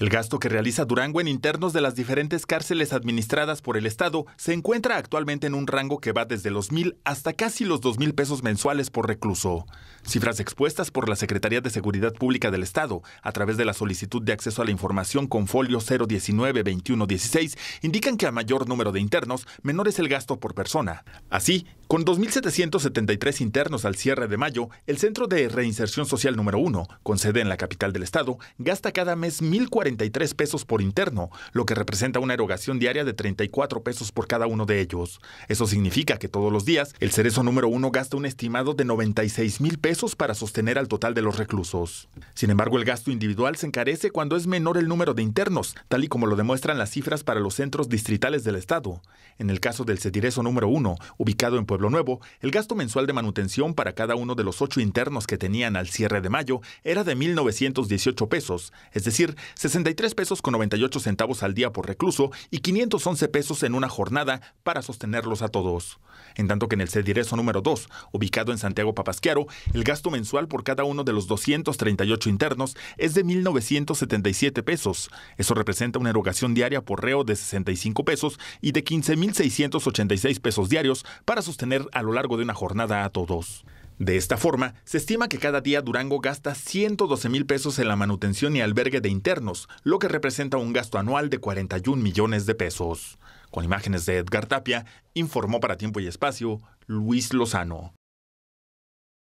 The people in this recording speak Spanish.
El gasto que realiza Durango en internos de las diferentes cárceles administradas por el Estado se encuentra actualmente en un rango que va desde los mil hasta casi los dos mil pesos mensuales por recluso. Cifras expuestas por la Secretaría de Seguridad Pública del Estado a través de la solicitud de acceso a la información con folio 019-2116 indican que a mayor número de internos, menor es el gasto por persona. Así, con 2.773 internos al cierre de mayo, el Centro de Reinserción Social número 1, con sede en la capital del estado, gasta cada mes 1.043 pesos por interno, lo que representa una erogación diaria de 34 pesos por cada uno de ellos. Eso significa que todos los días el Cerezo número 1 gasta un estimado de 96,000 pesos para sostener al total de los reclusos. Sin embargo, el gasto individual se encarece cuando es menor el número de internos, tal y como lo demuestran las cifras para los centros distritales del estado. En el caso del Cetirezo número 1, ubicado en Pueblo lo nuevo, el gasto mensual de manutención para cada uno de los ocho internos que tenían al cierre de mayo era de 1.918 pesos, es decir, 63 pesos con 98 centavos al día por recluso y 511 pesos en una jornada para sostenerlos a todos. En tanto que en el Cedirezo número 2, ubicado en Santiago Papasquiaro, el gasto mensual por cada uno de los 238 internos es de 1.977 pesos. Eso representa una erogación diaria por reo de 65 pesos y de 15.686 pesos diarios para sostener a lo largo de una jornada a todos. De esta forma, se estima que cada día Durango gasta 112 mil pesos en la manutención y albergue de internos, lo que representa un gasto anual de 41 millones de pesos. Con imágenes de Edgar Tapia, informó para Tiempo y Espacio Luis Lozano.